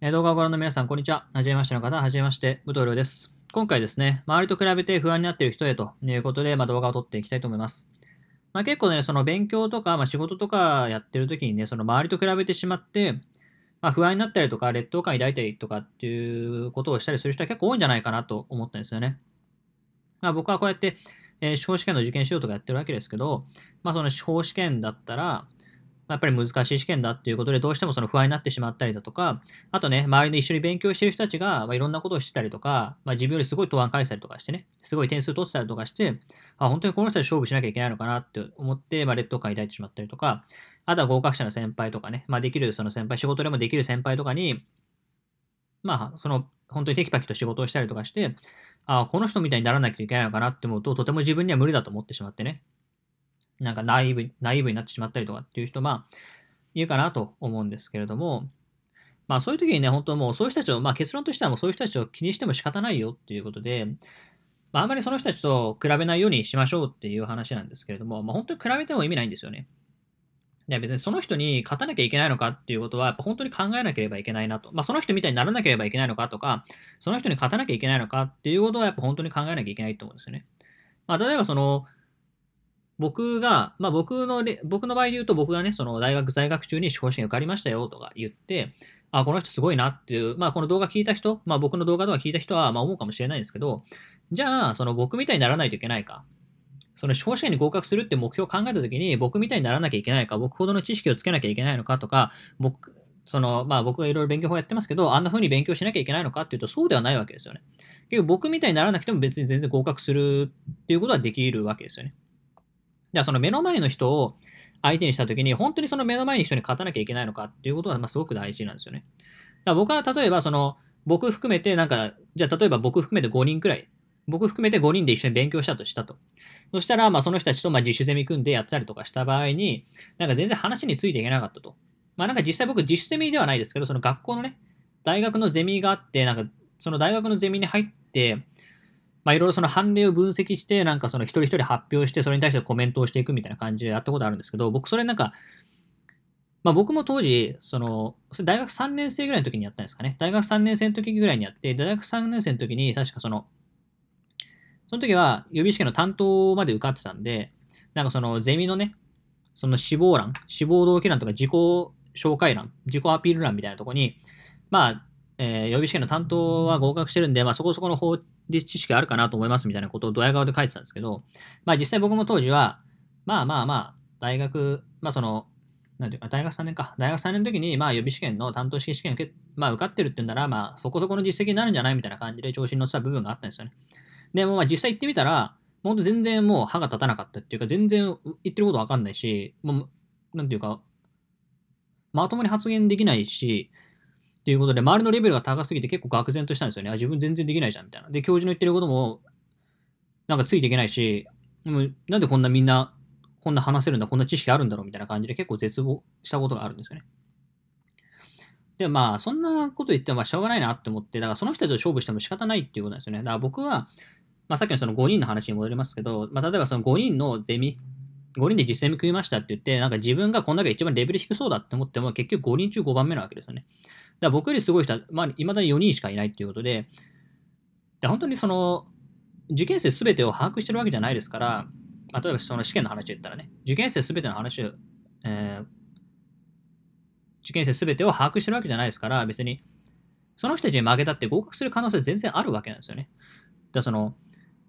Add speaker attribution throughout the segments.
Speaker 1: え動画をご覧の皆さん、こんにちは。はじめましての方、はじめまして、武藤亮です。今回ですね、周りと比べて不安になっている人へということで、まあ、動画を撮っていきたいと思います。まあ、結構ね、その勉強とか、まあ、仕事とかやってる時にね、その周りと比べてしまって、まあ、不安になったりとか、劣等感抱いたりとかっていうことをしたりする人は結構多いんじゃないかなと思ったんですよね。まあ、僕はこうやって、えー、司法試験の受験しようとかやってるわけですけど、まあ、その司法試験だったら、まやっぱり難しい試験だっていうことで、どうしてもその不安になってしまったりだとか、あとね、周りの一緒に勉強してる人たちが、まあ、いろんなことをしてたりとか、まあ、自分よりすごい答案返したりとかしてね、すごい点数取ってたりとかして、あ、本当にこの人で勝負しなきゃいけないのかなって思って、まあ、劣等感抱いてしまったりとか、あとは合格者の先輩とかね、まあ、できるその先輩、仕事でもできる先輩とかに、まあ、その、本当にテキパキと仕事をしたりとかして、あこの人みたいにならなきゃいけないのかなって思うと、とても自分には無理だと思ってしまってね。なんかナイブ、ナイブになってしまったりとかっていう人、まあ、いるかなと思うんですけれども、まあそういう時にね、本当もうそういう人たちを、まあ結論としてはもうそういう人たちを気にしても仕方ないよっていうことで、まああんまりその人たちと比べないようにしましょうっていう話なんですけれども、まあ本当に比べても意味ないんですよね。いや別にその人に勝たなきゃいけないのかっていうことは、やっぱ本当に考えなければいけないなと。まあその人みたいにならなければいけないのかとか、その人に勝たなきゃいけないのかっていうことはやっぱ本当に考えなきゃいけないと思うんですよね。まあ例えばその、僕が、まあ僕の、僕の場合で言うと僕がね、その大学在学中に司法試験受かりましたよとか言って、あ、この人すごいなっていう、まあこの動画聞いた人、まあ僕の動画とか聞いた人は、まあ思うかもしれないんですけど、じゃあ、その僕みたいにならないといけないか。その司法試験に合格するって目標を考えたときに、僕みたいにならなきゃいけないか、僕ほどの知識をつけなきゃいけないのかとか、僕、その、まあ僕がいろいろ勉強法やってますけど、あんな風に勉強しなきゃいけないのかっていうと、そうではないわけですよね。結局僕みたいにならなくても別に全然合格するっていうことはできるわけですよね。じゃあその目の前の人を相手にしたときに、本当にその目の前の人に勝たなきゃいけないのかっていうことは、まあ、すごく大事なんですよね。だから僕は例えば、その、僕含めて、なんか、じゃあ例えば僕含めて5人くらい、僕含めて5人で一緒に勉強したとしたと。そしたら、まあその人たちとまあ自主ゼミ組んでやったりとかした場合に、なんか全然話についていけなかったと。まあなんか実際僕自主ゼミではないですけど、その学校のね、大学のゼミがあって、なんかその大学のゼミに入って、まあ、いろいろその判例を分析して、なんかその一人一人発表して、それに対してコメントをしていくみたいな感じでやったことあるんですけど、僕それなんか、まあ、僕も当時、その、それ大学3年生ぐらいの時にやったんですかね。大学3年生の時ぐらいにやって、大学3年生の時に、確かその、その時は予備試験の担当まで受かってたんで、なんかそのゼミのね、その志望欄、志望動機欄とか自己紹介欄、自己アピール欄みたいなとこに、まあ、えー、予備試験の担当は合格してるんで、まあ、そこそこの法律知識あるかなと思いますみたいなことをドヤ顔で書いてたんですけど、まあ、実際僕も当時は、まあまあまあ、大学、まあその、なんていうか、大学3年か。大学3年の時に、まあ予備試験の担当式試験受け、まあ受かってるって言うんなら、まあそこそこの実績になるんじゃないみたいな感じで調子に乗ってた部分があったんですよね。でもまあ実際行ってみたら、ほんと全然もう歯が立たなかったっていうか、全然言ってることわかんないし、もう、なんていうか、まともに発言できないし、ていうことで、周りのレベルが高すぎて結構愕然としたんですよね。あ、自分全然できないじゃん、みたいな。で、教授の言ってることも、なんかついていけないし、でもなんでこんなみんな、こんな話せるんだ、こんな知識あるんだろう、みたいな感じで結構絶望したことがあるんですよね。で、まあ、そんなこと言っても、まあ、しょうがないなって思って、だからその人たちと勝負しても仕方ないっていうことなんですよね。だから僕は、まあ、さっきのその5人の話に戻りますけど、まあ、例えばその5人のゼミ、5人で実践くりましたって言って、なんか自分がこんだけ一番レベル低そうだって思っても、結局5人中5番目なわけですよね。ら僕よりすごい人は、まあ、未だに4人しかいないっていうことで、で本当にその、受験生全てを把握してるわけじゃないですから、まあ、例えばその試験の話で言ったらね、受験生全ての話を、えー、受験生全てを把握してるわけじゃないですから、別に、その人たちに負けたって合格する可能性全然あるわけなんですよね。だその、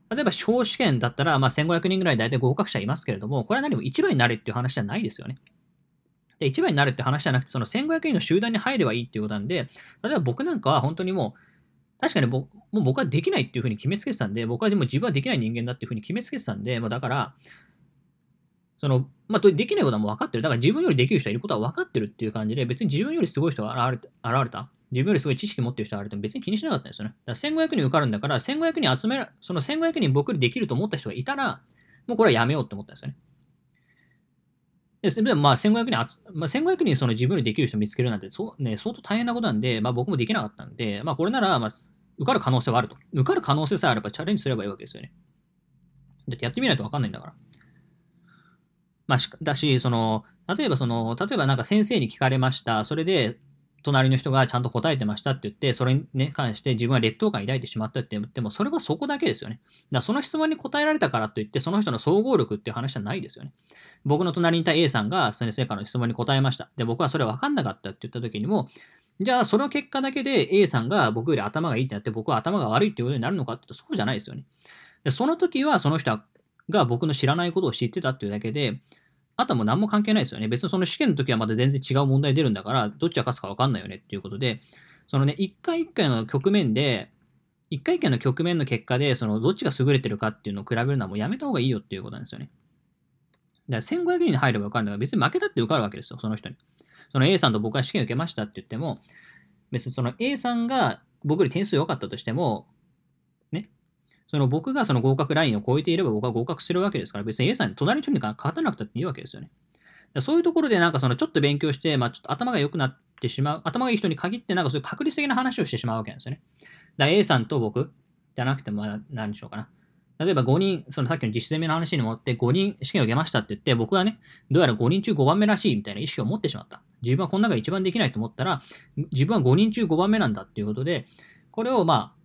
Speaker 1: 例えば小試験だったら、まあ、1500人ぐらい大体合格者いますけれども、これは何も1番になれっていう話じゃないですよね。で、一番になるって話じゃなくて、その1500人の集団に入ればいいっていうことなんで、例えば僕なんかは本当にもう、確かに僕もう僕はできないっていうふうに決めつけてたんで、僕はでも自分はできない人間だっていうふうに決めつけてたんで、まあ、だから、その、まあ、できないことはもう分かってる。だから自分よりできる人はいることは分かってるっていう感じで、別に自分よりすごい人が現れた、現れた自分よりすごい知識持ってる人が現れても別に気にしなかったんですよね。だから1500人受かるんだから、1500人集めら、その1500人僕よりできると思った人がいたら、もうこれはやめようって思ったんですよね。で、それでまあ1500人集、まあ、1500人その自分でできる人見つけるなんて、そう、ね、相当大変なことなんで、まあ僕もできなかったんで、まあこれなら、まあ、受かる可能性はあると。受かる可能性さえあればチャレンジすればいいわけですよね。だってやってみないとわかんないんだから。まあし、だし、その、例えばその、例えばなんか先生に聞かれました。それで、隣の人がちゃんと答えてましたって言って、それに、関して自分は劣等感抱いてしまったって言っても、それはそこだけですよね。だからその質問に答えられたからといって、その人の総合力っていう話じゃないですよね。僕の隣にいた A さんが先生からの質問に答えました。で、僕はそれ分かんなかったって言った時にも、じゃあその結果だけで A さんが僕より頭がいいってなって、僕は頭が悪いっていうことになるのかって言うと、そうじゃないですよね。で、その時はその人が僕の知らないことを知ってたっていうだけで、あとはもう何も関係ないですよね。別にその試験の時はまた全然違う問題出るんだから、どっちが勝つかわかんないよねっていうことで、そのね、一回一回の局面で、一回一回の局面の結果で、そのどっちが優れてるかっていうのを比べるのはもうやめた方がいいよっていうことなんですよね。だから1500人に入れば分かるんだから、別に負けたって受かるわけですよ、その人に。その A さんと僕は試験受けましたって言っても、別にその A さんが僕より点数良かったとしても、その僕がその合格ラインを超えていれば僕は合格するわけですから、別に A さんに隣の人に勝たなくたっていいわけですよね。そういうところでなんかそのちょっと勉強して、まあちょっと頭が良くなってしまう、頭がいい人に限ってなんかそういう確率的な話をしてしまうわけなんですよね。だ A さんと僕じゃなくても、何でしょうかな。例えば5人、そのさっきの実めの話にもって5人試験を受けましたって言って、僕はね、どうやら5人中5番目らしいみたいな意識を持ってしまった。自分はこの中で一番できないと思ったら、自分は5人中5番目なんだっていうことで、これをまあ、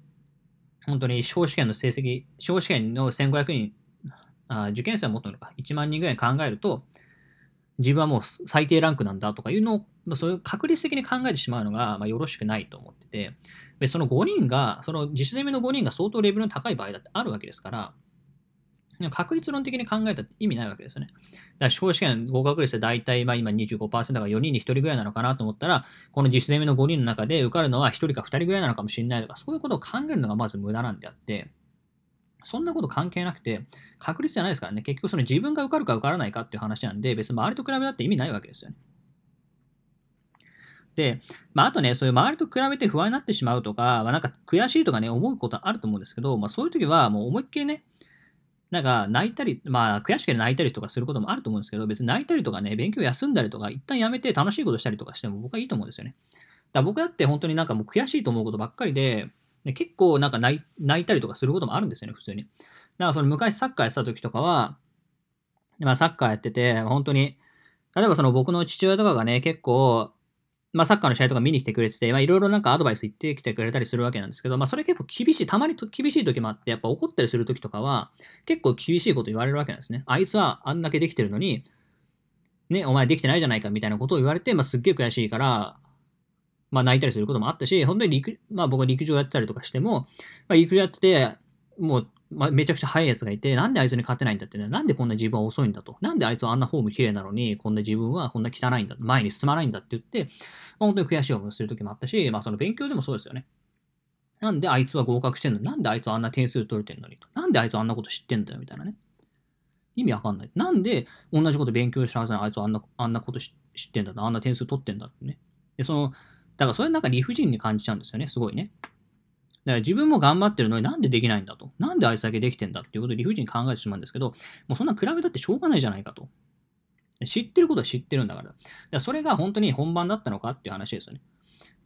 Speaker 1: 本当に司法試験の成績、司法試験の1500人、あ受験生はもっとのか、1万人ぐらい考えると、自分はもう最低ランクなんだとかいうのを、そういう確率的に考えてしまうのが、まあ、よろしくないと思ってて、でその5人が、その自主攻めの5人が相当レベルの高い場合だってあるわけですから、確率論的に考えたって意味ないわけですよね。だから司法試験合格率で大体まあ今25%が4人に1人ぐらいなのかなと思ったら、この実践目の5人の中で受かるのは1人か2人ぐらいなのかもしれないとか、そういうことを考えるのがまず無駄なんであって、そんなこと関係なくて、確率じゃないですからね、結局その自分が受かるか受からないかっていう話なんで、別に周りと比べたって意味ないわけですよね。で、まあ、あとね、そういう周りと比べて不安になってしまうとか、まあ、なんか悔しいとかね、思うことあると思うんですけど、まあ、そういう時はもう思いっきりね、なんか泣いたり、まあ悔しくて泣いたりとかすることもあると思うんですけど、別に泣いたりとかね、勉強休んだりとか、一旦やめて楽しいことしたりとかしても僕はいいと思うんですよね。だから僕だって本当になんかもう悔しいと思うことばっかりで、で結構なんか泣いたりとかすることもあるんですよね、普通に。だからその昔サッカーやってた時とかは、まあサッカーやってて、本当に、例えばその僕の父親とかがね、結構、まあ、サッカーの試合とか見に来てくれてて、まあ、いろいろなんかアドバイス言ってきてくれたりするわけなんですけど、まあ、それ結構厳しい、たまに厳しい時もあって、やっぱ怒ったりする時とかは、結構厳しいこと言われるわけなんですね。あいつはあんだけできてるのに、ね、お前できてないじゃないかみたいなことを言われて、まあ、すっげえ悔しいから、まあ、泣いたりすることもあったし、本当に陸、まあ、僕は陸上やってたりとかしても、まあ、陸上やってて、もうまあ、めちゃくちゃ速いやつがいて、なんであいつに勝てないんだってね、なんでこんな自分は遅いんだと。なんであいつはあんなフォーム綺麗なのに、こんな自分はこんな汚いんだ、前に進まないんだって言って、まあ、本当に悔しい思いをする時もあったし、まあその勉強でもそうですよね。なんであいつは合格してんのなんであいつはあんな点数取れてんのにと。なんであいつはあんなこと知ってんだよみたいなね。意味わかんない。なんで同じこと勉強したはずなのあいつはあんなあんなこと知ってんだと。あんな点数取ってんだってね。で、その、だからそれなんか理不尽に感じちゃうんですよね、すごいね。だから自分も頑張ってるのになんでできないんだと。なんであいつだけできてんだっていうことを理不尽に考えてしまうんですけど、もうそんな比べたってしょうがないじゃないかと。知ってることは知ってるんだから。だからそれが本当に本番だったのかっていう話ですよね。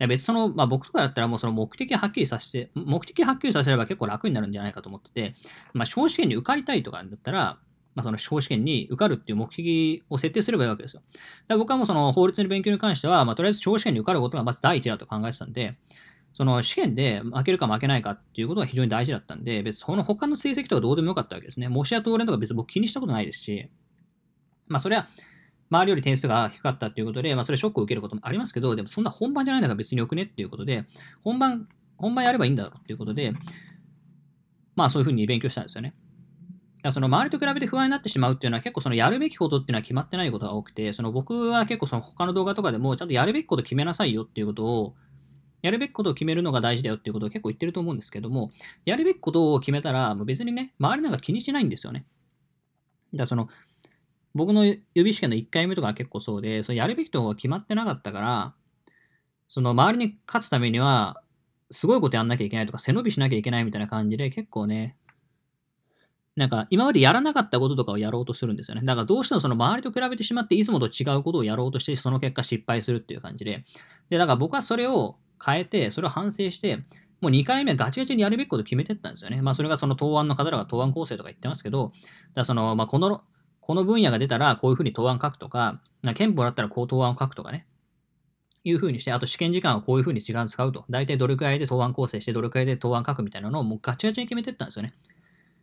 Speaker 1: 別にその、まあ、僕とかだったらもうその目的はっきりさせて、目的はっきりさせれば結構楽になるんじゃないかと思ってて、まあ、少試験に受かりたいとかだったら、まあ、その司法試験に受かるっていう目的を設定すればいいわけですよ。僕はもうその法律の勉強に関しては、まあ、とりあえず司法試験に受かることがまず第一だと考えてたんで、その試験で負けるか負けないかっていうことが非常に大事だったんで、別にその他の成績とかどうでもよかったわけですね。模試や通れとか別に僕気にしたことないですし、まあそれは周りより点数が低かったっていうことで、まあそれショックを受けることもありますけど、でもそんな本番じゃないんだから別によくねっていうことで、本番、本番やればいいんだろうっていうことで、まあそういうふうに勉強したんですよね。その周りと比べて不安になってしまうっていうのは結構そのやるべきことっていうのは決まってないことが多くて、その僕は結構その他の動画とかでもちゃんとやるべきこと決めなさいよっていうことをやるべきことを決めるのが大事だよっていうことを結構言ってると思うんですけども、やるべきことを決めたら、もう別にね、周りなんか気にしないんですよね。だからその、僕の予備試験の1回目とかは結構そうで、そやるべきとが決まってなかったから、その周りに勝つためには、すごいことやんなきゃいけないとか、背伸びしなきゃいけないみたいな感じで、結構ね、なんか今までやらなかったこととかをやろうとするんですよね。だからどうしてもその周りと比べてしまって、いつもと違うことをやろうとして、その結果失敗するっていう感じで。で、だから僕はそれを変えて、それを反省して、もう2回目ガチガチにやるべきこと決めてったんですよね。まあそれがその答案の方らが答案構成とか言ってますけど、だその、まあこの、この分野が出たらこういうふうに答案書くとか、な憲法だったらこう答案を書くとかね。いうふうにして、あと試験時間をこういうふうに時間使うと。大体どれくらいで答案構成して、どれくらいで答案書くみたいなのをもうガチガチに決めてったんですよね。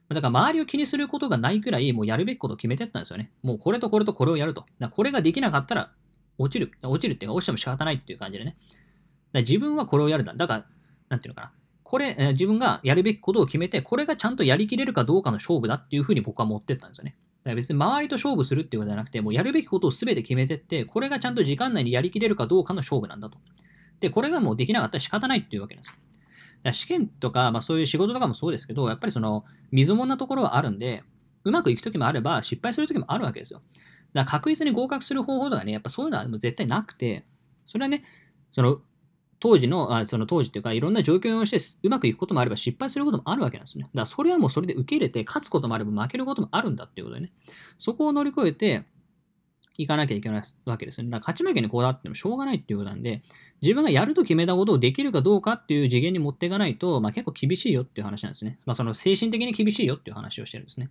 Speaker 1: だから周りを気にすることがないくらい、もうやるべきことを決めてったんですよね。もうこれとこれとこれをやると。だこれができなかったら落ちる。落ちるっていうか落ちても仕方ないっていう感じでね。自分はこれをやるんだ。だから、なんていうのかな。これ、えー、自分がやるべきことを決めて、これがちゃんとやりきれるかどうかの勝負だっていうふうに僕は持ってったんですよね。だから別に周りと勝負するっていうことじゃなくて、もうやるべきことを全て決めてって、これがちゃんと時間内にやりきれるかどうかの勝負なんだと。で、これがもうできなかったら仕方ないっていうわけです。だ試験とか、まあそういう仕事とかもそうですけど、やっぱりその、水物なところはあるんで、うまくいくときもあれば、失敗するときもあるわけですよ。だから確実に合格する方法とかね、やっぱそういうのはもう絶対なくて、それはね、その、当時の、あその当時というか、いろんな状況に応じてうまくいくこともあれば失敗することもあるわけなんですね。だからそれはもうそれで受け入れて、勝つこともあれば負けることもあるんだっていうことでね。そこを乗り越えて、いかなきゃいけないわけですね。だから勝ち負けにこだわってもしょうがないっていうことなんで、自分がやると決めたことをできるかどうかっていう次元に持っていかないと、まあ結構厳しいよっていう話なんですね。まあその精神的に厳しいよっていう話をしてるんですね。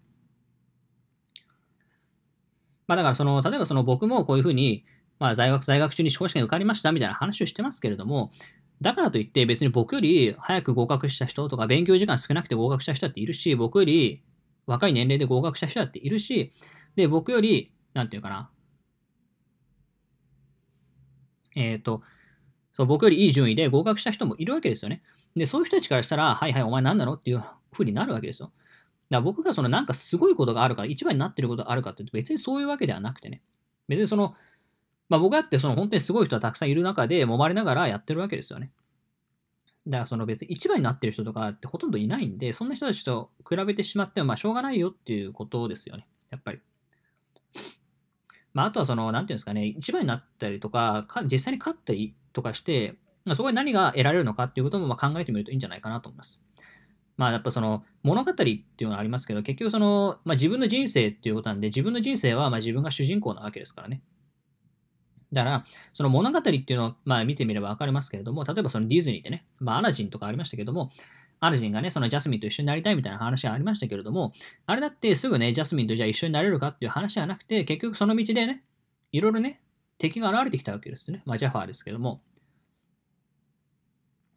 Speaker 1: まあだからその、例えばその僕もこういうふうに、まあ、大学在学中に司法試験受かりましたみたいな話をしてますけれども、だからといって別に僕より早く合格した人とか勉強時間少なくて合格した人だっているし、僕より若い年齢で合格した人だっているし、で、僕より、なんていうかな。えっ、ー、と、そう、僕よりいい順位で合格した人もいるわけですよね。で、そういう人たちからしたら、はいはい、お前何なのっていう風になるわけですよ。だから僕がそのなんかすごいことがあるか、一番になってることがあるかって言うと別にそういうわけではなくてね。別にその、まあ僕だってその本当にすごい人はたくさんいる中で揉まれながらやってるわけですよね。だからその別に一番になってる人とかってほとんどいないんで、そんな人たちと比べてしまってもまあしょうがないよっていうことですよね。やっぱり。まああとはその、なんていうんですかね、一番になったりとか、か実際に勝ったりとかして、まあ、そこで何が得られるのかっていうこともまあ考えてみるといいんじゃないかなと思います。まあやっぱその物語っていうのはありますけど、結局その、まあ、自分の人生っていうことなんで、自分の人生はまあ自分が主人公なわけですからね。だから、その物語っていうのを、まあ見てみればわかりますけれども、例えばそのディズニーでね、まあアラジンとかありましたけども、アラジンがね、そのジャスミンと一緒になりたいみたいな話がありましたけれども、あれだってすぐね、ジャスミンとじゃあ一緒になれるかっていう話じゃなくて、結局その道でね、いろいろね、敵が現れてきたわけですね。まあジャファーですけども。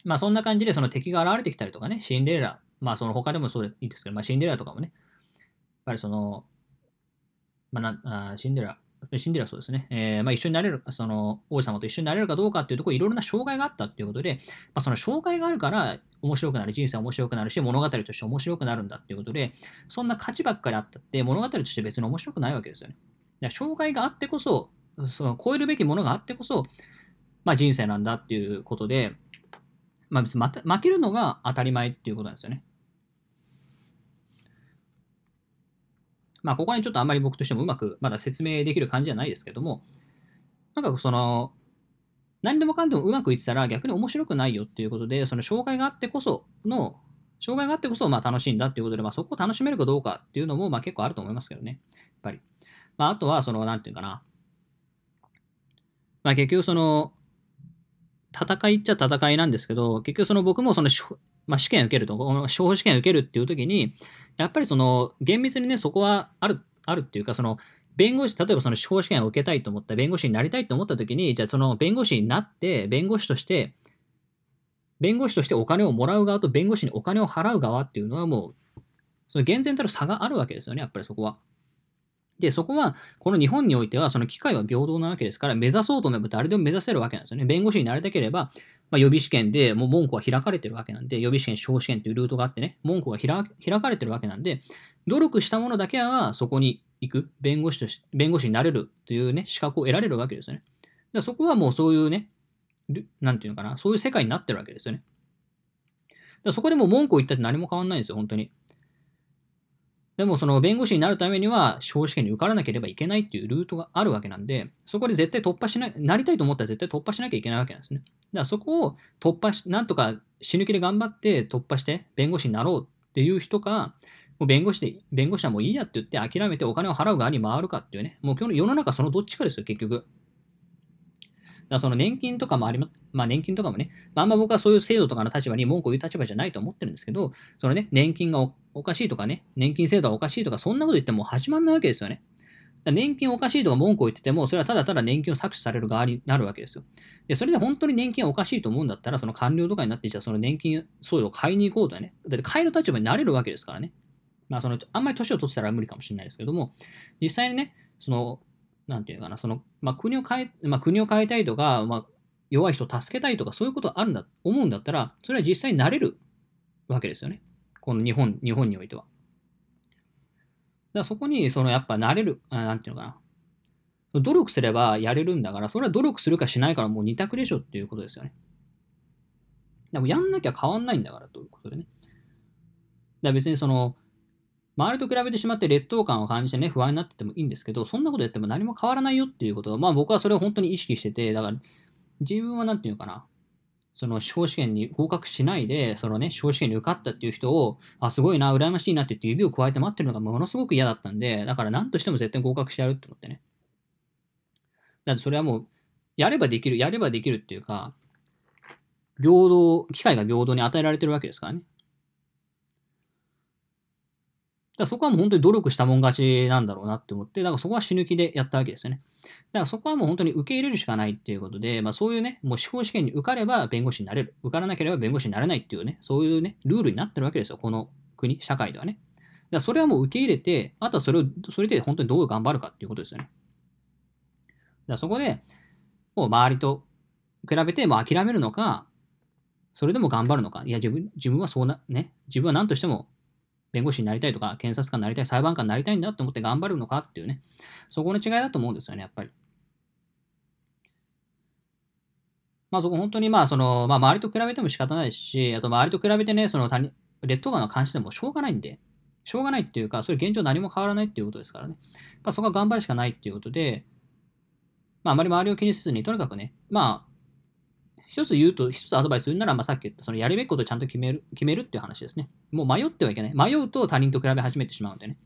Speaker 1: まあそんな感じでその敵が現れてきたりとかね、シンデレラ、まあその他でもそうでいいですけど、まあシンデレラとかもね、やっぱりその、まあ、なあシンデレラ、シンデレラそうですね、えー、まあ、一緒になれる、その王子様と一緒になれるかどうかっていうところ、いろいろな障害があったっていうことで、まあ、その障害があるから面白くなる、人生面白くなるし、物語として面白くなるんだっていうことで、そんな価値ばっかりあったって、物語として別に面白くないわけですよね。だから障害があってこそ、その超えるべきものがあってこそ、まあ、人生なんだっていうことで、まあ、負けるのが当たり前っていうことなんですよね。まあ、ここにちょっとあんまり僕としてもうまくまだ説明できる感じじゃないですけども、なんかその、何でもかんでもうまくいってたら逆に面白くないよっていうことで、その障害があってこその、障害があってこそまあ楽しいんだっていうことで、まあ、そこを楽しめるかどうかっていうのもまあ結構あると思いますけどね。やっぱり。まあ、あとは、その、なんていうかな。まあ、結局その、戦いっちゃ戦いなんですけど、結局その僕もその、まあ、試験受けると、司法試験受けるっていう時に、やっぱりその、厳密にね、そこはある、あるっていうか、その、弁護士、例えばその司法試験を受けたいと思った、弁護士になりたいと思った時に、じゃあその弁護士になって、弁護士として、弁護士としてお金をもらう側と弁護士にお金を払う側っていうのはもう、その厳然たる差があるわけですよね、やっぱりそこは。で、そこは、この日本においては、その機会は平等なわけですから、目指そうと思えば誰でも目指せるわけなんですよね。弁護士になれたければ、まあ、予備試験でもう門戸は開かれてるわけなんで、予備試験、小試験というルートがあってね、門戸が開かれてるわけなんで、努力したものだけはそこに行く、弁護士とし、弁護士になれるというね、資格を得られるわけですよね。だそこはもうそういうね、なんていうのかな、そういう世界になってるわけですよね。だそこでも文句を言ったって何も変わんないんですよ、本当に。でもその弁護士になるためには司法試験に受からなければいけないっていうルートがあるわけなんで、そこで絶対突破しない、なりたいと思ったら絶対突破しなきゃいけないわけなんですね。だからそこを突破し、なんとか死ぬ気で頑張って突破して弁護士になろうっていう人か、もう弁護士で、弁護士はもういいやって言って諦めてお金を払う側に回るかっていうね、もう今日の世の中そのどっちかですよ、結局。らその年金とかもありま、まあ年金とかもね、まあ、んま僕はそういう制度とかの立場に文句を言う立場じゃないと思ってるんですけど、そのね、年金がおかしいとかね、年金制度はおかしいとか、そんなこと言っても始まんないわけですよね。年金おかしいとか文句を言ってても、それはただただ年金を搾取される側になるわけですよ。で、それで本当に年金おかしいと思うんだったら、その官僚とかになって、じゃあその年金制度を買いに行こうとね、だって買いの立場になれるわけですからね。まあ、その、あんまり年を取ってたら無理かもしれないですけども、実際にね、その、なんていうかな、その、まあ、国を変え、まあ、国を変えたいとか、まあ、弱い人を助けたいとか、そういうことあるんだ、思うんだったら、それは実際になれるわけですよね。この日本、日本においては。だからそこに、その、やっぱなれる、なんていうのかな。努力すればやれるんだから、それは努力するかしないからもう二択でしょっていうことですよね。でもやんなきゃ変わんないんだからということでね。だ別にその、周りと比べてしまって劣等感を感じてね、不安になっててもいいんですけど、そんなことやっても何も変わらないよっていうことは、まあ僕はそれを本当に意識してて、だから、自分は何て言うのかな、その司法試験に合格しないで、そのね、司法試験に受かったっていう人を、あ、すごいな、羨ましいなって言って指を加えて待ってるのがものすごく嫌だったんで、だから何としても絶対合格してやるって思ってね。だってそれはもう、やればできる、やればできるっていうか、平等、機会が平等に与えられてるわけですからね。だそこはもう本当に努力したもん勝ちなんだろうなって思って、だからそこは死ぬ気でやったわけですよね。だからそこはもう本当に受け入れるしかないっていうことで、まあそういうね、もう司法試験に受かれば弁護士になれる。受からなければ弁護士になれないっていうね、そういうね、ルールになってるわけですよ。この国、社会ではね。だからそれはもう受け入れて、あとはそれを、それで本当にどう頑張るかっていうことですよね。だからそこで、もう周りと比べてもう諦めるのか、それでも頑張るのか。いや、自分、自分はそうな、ね、自分は何としても弁護士になりたいとか、検察官になりたい、裁判官になりたいんだって思って頑張るのかっていうね、そこの違いだと思うんですよね、やっぱり。まあそこ本当にまあその、まあ周りと比べても仕方ないし、あと周りと比べてね、その他人、劣等感の関してもしょうがないんで、しょうがないっていうか、それ現状何も変わらないっていうことですからね。まあそこは頑張るしかないっていうことで、まああまり周りを気にせずに、とにかくね、まあ一つ言うと、一つアドバイスするなら、まあ、さっき言った、そのやるべきことをちゃんと決める、決めるっていう話ですね。もう迷ってはいけない。迷うと他人と比べ始めてしまうんでね。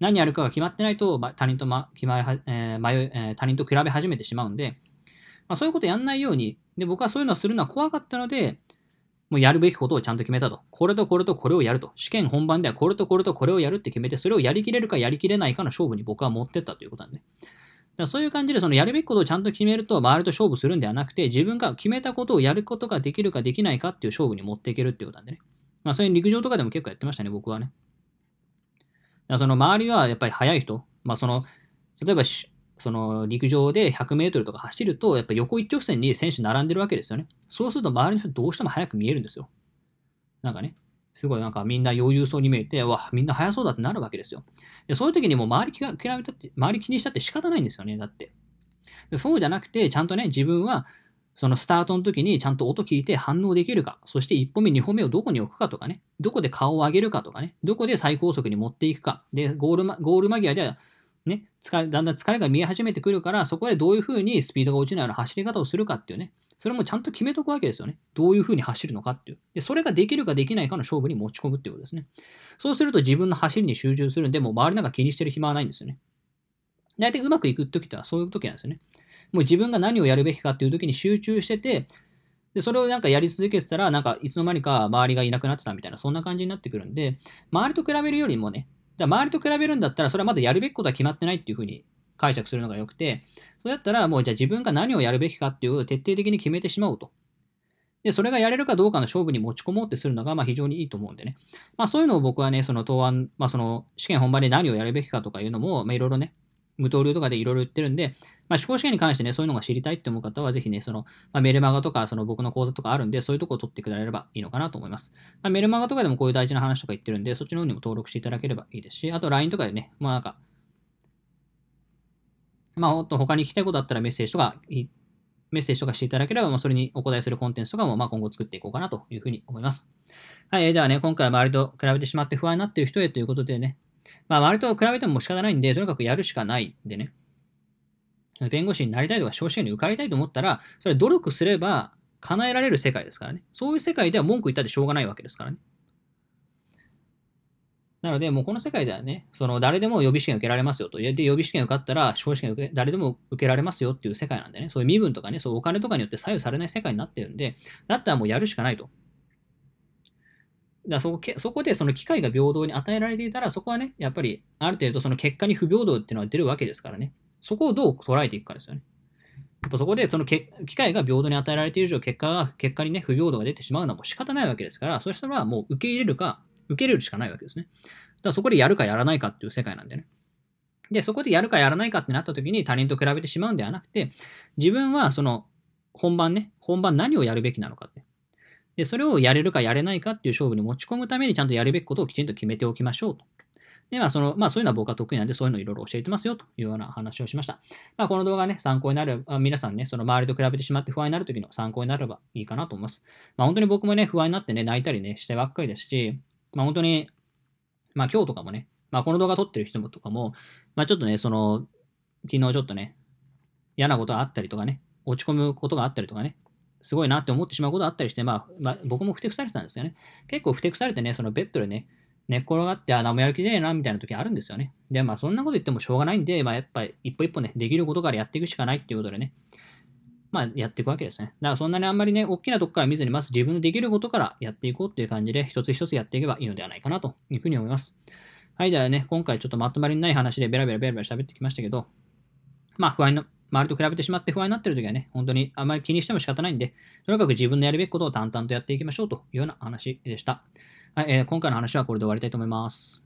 Speaker 1: 何やるかが決まってないと、他人と、ま、決まえー、迷えー、他人と比べ始めてしまうんで、まあ、そういうことやんないように、で、僕はそういうのをするのは怖かったので、もうやるべきことをちゃんと決めたと。これとこれとこれをやると。試験本番ではこれとこれとこれをやるって決めて、それをやりきれるかやりきれないかの勝負に僕は持ってったということなんで、ね。だそういう感じで、そのやるべきことをちゃんと決めると、周りと勝負するんではなくて、自分が決めたことをやることができるかできないかっていう勝負に持っていけるっていうことなんでね。まあ、そういう陸上とかでも結構やってましたね、僕はね。だその周りはやっぱり速い人、まあ、その、例えばその陸上で100メートルとか走ると、やっぱ横一直線に選手並んでるわけですよね。そうすると周りの人どうしても速く見えるんですよ。なんかね、すごいなんかみんな余裕そうに見えて、わ、みんな速そうだってなるわけですよ。でそういう時にもう周り比べたって、周り気にしたって仕方ないんですよね、だって。でそうじゃなくて、ちゃんとね、自分は、そのスタートの時にちゃんと音聞いて反応できるか、そして1歩目、2歩目をどこに置くかとかね、どこで顔を上げるかとかね、どこで最高速に持っていくか、で、ゴール、ま、ゴール間際では、ね、疲れ、だんだん疲れが見え始めてくるから、そこでどういうふうにスピードが落ちないような走り方をするかっていうね、それもちゃんと決めとくわけですよね。どういうふうに走るのかっていう。で、それができるかできないかの勝負に持ち込むっていうことですね。そうすると自分の走りに集中するんで、もう周りなんか気にしてる暇はないんですよね。大体うまくいく時ってはそういう時なんですよね。もう自分が何をやるべきかっていう時に集中してて、で、それをなんかやり続けてたら、なんかいつの間にか周りがいなくなってたみたいな、そんな感じになってくるんで、周りと比べるよりもね、だ周りと比べるんだったら、それはまだやるべきことは決まってないっていうふうに解釈するのが良くて、そうやったら、もうじゃあ自分が何をやるべきかっていうことを徹底的に決めてしまおうと。で、それがやれるかどうかの勝負に持ち込もうってするのが、まあ非常にいいと思うんでね。まあそういうのを僕はね、その答案、まあその試験本番で何をやるべきかとかいうのも、まあいろいろね、無刀流とかでいろいろ言ってるんで、まあ試行試験に関してね、そういうのが知りたいって思う方は、ぜひね、その、まあ、メルマガとか、その僕の講座とかあるんで、そういうとこを取ってくだれればいいのかなと思います。まあ、メルマガとかでもこういう大事な話とか言ってるんで、そっちの方にも登録していただければいいですし、あと LINE とかでね、まあなんか、まあ、もっと他に聞きたいことあったらメッセージとか、メッセージとかしていただければ、まあ、それにお答えするコンテンツとかも、まあ、今後作っていこうかなというふうに思います。はい、ではね、今回は周りと比べてしまって不安になっている人へということでね、まあ、周りと比べても仕方ないんで、とにかくやるしかないんでね、弁護士になりたいとか、少子化に受かりたいと思ったら、それ努力すれば叶えられる世界ですからね。そういう世界では文句言ったってしょうがないわけですからね。なので、もうこの世界ではね、その誰でも予備試験受けられますよと。で、予備試験受かったら、司法試験受け誰でも受けられますよっていう世界なんでね、そういう身分とかね、そうお金とかによって左右されない世界になってるんで、だったらもうやるしかないと。だそこそこでその機会が平等に与えられていたら、そこはね、やっぱりある程度その結果に不平等っていうのは出るわけですからね。そこをどう捉えていくかですよね。やっぱそこでそのけ機会が平等に与えられている以上、結果が、結果にね、不平等が出てしまうのはもう仕方ないわけですから、そしたらもう受け入れるか、受け入れるしかないわけですね。だからそこでやるかやらないかっていう世界なんでね。で、そこでやるかやらないかってなった時に他人と比べてしまうんではなくて、自分はその本番ね、本番何をやるべきなのかって。で、それをやれるかやれないかっていう勝負に持ち込むためにちゃんとやるべきことをきちんと決めておきましょうと。で、まあ、その、まあ、そういうのは僕は得意なんで、そういうのいろいろ教えてますよ、というような話をしました。まあ、この動画ね、参考になれば、皆さんね、その周りと比べてしまって不安になる時の参考になればいいかなと思います。まあ、本当に僕もね、不安になってね、泣いたりね、してばっかりですし、まあ本当に、まあ今日とかもね、まあこの動画撮ってる人とかも、まあちょっとね、その、昨日ちょっとね、嫌なことがあったりとかね、落ち込むことがあったりとかね、すごいなって思ってしまうことがあったりして、まあ、まあ、僕もふてくされてたんですよね。結構ふてくされてね、そのベッドでね、寝っ転がって、あ、何もやる気ねえな、みたいな時あるんですよね。で、まあそんなこと言ってもしょうがないんで、まあやっぱり一歩一歩ね、できることからやっていくしかないっていうことでね、まあ、やっていくわけですね。だからそんなにあんまりね、大きなとこから見ずに、まず自分のできることからやっていこうっていう感じで、一つ一つやっていけばいいのではないかなというふうに思います。はい、ではね、今回ちょっとまとまりのない話でベラベラベラベラ喋ってきましたけど、まあ、不安の、周りと比べてしまって不安になってる時はね、本当にあまり気にしても仕方ないんで、とにかく自分のやるべきことを淡々とやっていきましょうというような話でした。はい、えー、今回の話はこれで終わりたいと思います。